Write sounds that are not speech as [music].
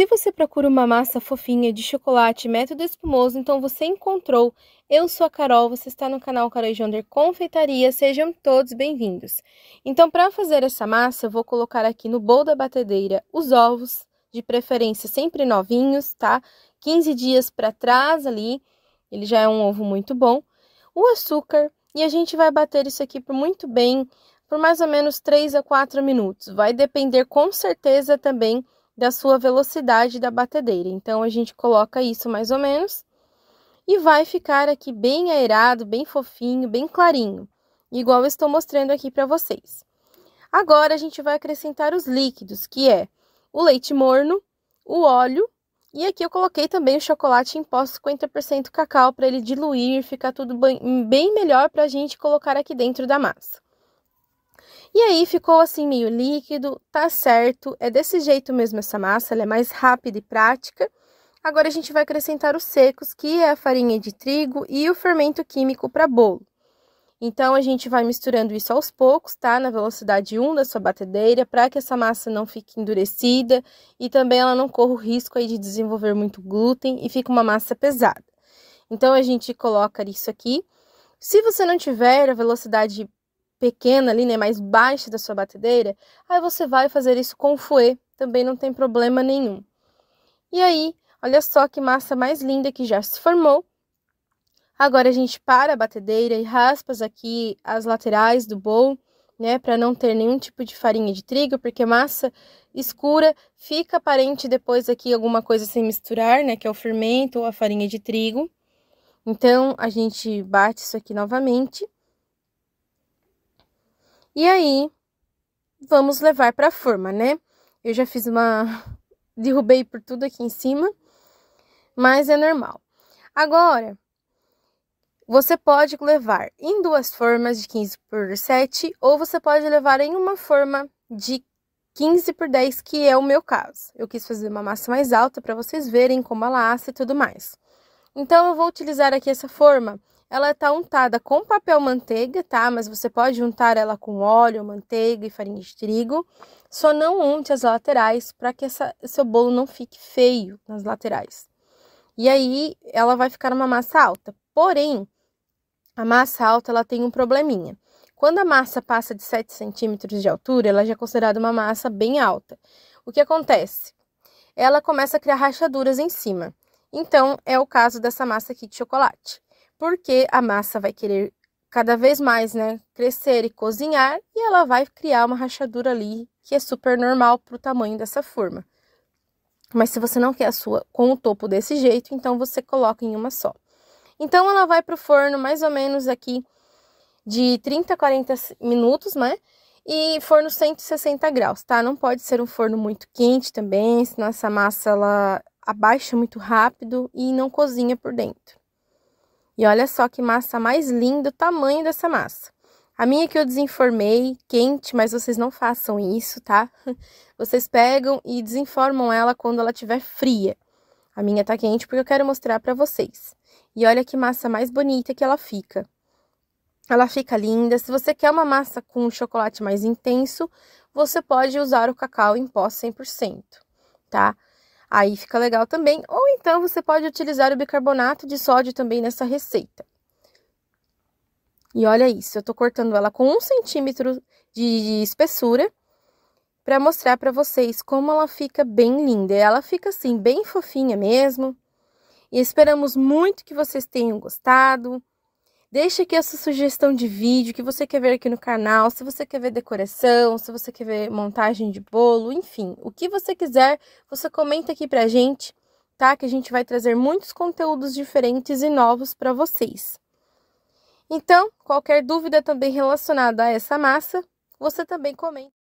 Se você procura uma massa fofinha de chocolate método espumoso, então você encontrou. Eu sou a Carol, você está no canal Carejander Confeitaria, sejam todos bem-vindos. Então, para fazer essa massa, eu vou colocar aqui no bowl da batedeira os ovos, de preferência sempre novinhos, tá? 15 dias para trás ali, ele já é um ovo muito bom. O açúcar, e a gente vai bater isso aqui por muito bem, por mais ou menos 3 a 4 minutos. Vai depender com certeza também da sua velocidade da batedeira. Então, a gente coloca isso mais ou menos e vai ficar aqui bem aerado, bem fofinho, bem clarinho, igual estou mostrando aqui para vocês. Agora, a gente vai acrescentar os líquidos, que é o leite morno, o óleo, e aqui eu coloquei também o chocolate em pó 50% cacau para ele diluir, ficar tudo bem melhor para a gente colocar aqui dentro da massa. E aí ficou assim meio líquido, tá certo, é desse jeito mesmo essa massa, ela é mais rápida e prática. Agora a gente vai acrescentar os secos, que é a farinha de trigo e o fermento químico para bolo. Então a gente vai misturando isso aos poucos, tá? Na velocidade 1 da sua batedeira, para que essa massa não fique endurecida e também ela não corra o risco aí de desenvolver muito glúten e fica uma massa pesada. Então a gente coloca isso aqui. Se você não tiver a velocidade pequena ali, né, mais baixa da sua batedeira, aí você vai fazer isso com o fouet, também não tem problema nenhum. E aí, olha só que massa mais linda que já se formou. Agora a gente para a batedeira e raspa aqui as laterais do bowl, né, para não ter nenhum tipo de farinha de trigo, porque massa escura fica aparente depois aqui alguma coisa sem misturar, né, que é o fermento ou a farinha de trigo. Então a gente bate isso aqui novamente. E aí, vamos levar para a forma, né? Eu já fiz uma. [laughs] Derrubei por tudo aqui em cima, mas é normal. Agora, você pode levar em duas formas de 15 por 7 ou você pode levar em uma forma de 15 por 10, que é o meu caso. Eu quis fazer uma massa mais alta para vocês verem como ela assa e tudo mais. Então, eu vou utilizar aqui essa forma ela está untada com papel manteiga, tá? Mas você pode untar ela com óleo, manteiga e farinha de trigo. Só não unte as laterais para que essa, seu bolo não fique feio nas laterais. E aí ela vai ficar uma massa alta. Porém, a massa alta ela tem um probleminha. Quando a massa passa de 7 centímetros de altura, ela já é considerada uma massa bem alta. O que acontece? Ela começa a criar rachaduras em cima. Então, é o caso dessa massa aqui de chocolate porque a massa vai querer cada vez mais, né, crescer e cozinhar e ela vai criar uma rachadura ali que é super normal para o tamanho dessa forma. Mas se você não quer a sua com o topo desse jeito, então você coloca em uma só. Então ela vai para o forno mais ou menos aqui de 30 a 40 minutos, né? E forno 160 graus, tá? Não pode ser um forno muito quente também, senão essa massa ela abaixa muito rápido e não cozinha por dentro. E olha só que massa mais linda o tamanho dessa massa. A minha que eu desenformei, quente, mas vocês não façam isso, tá? [laughs] Vocês pegam e desenformam ela quando ela estiver fria. A minha tá quente porque eu quero mostrar para vocês. E olha que massa mais bonita que ela fica. Ela fica linda. Se você quer uma massa com um chocolate mais intenso, você pode usar o cacau em pó 100%, tá? Aí fica legal também. Ou então você pode utilizar o bicarbonato de sódio também nessa receita. E olha isso, eu tô cortando ela com um centímetro de espessura para mostrar para vocês como ela fica bem linda. Ela fica assim, bem fofinha mesmo. E esperamos muito que vocês tenham gostado. Deixa aqui a sua sugestão de vídeo que você quer ver aqui no canal, se você quer ver decoração, se você quer ver montagem de bolo, enfim, o que você quiser, você comenta aqui pra gente, tá? Que a gente vai trazer muitos conteúdos diferentes e novos para vocês. Então, qualquer dúvida também relacionada a essa massa, você também comenta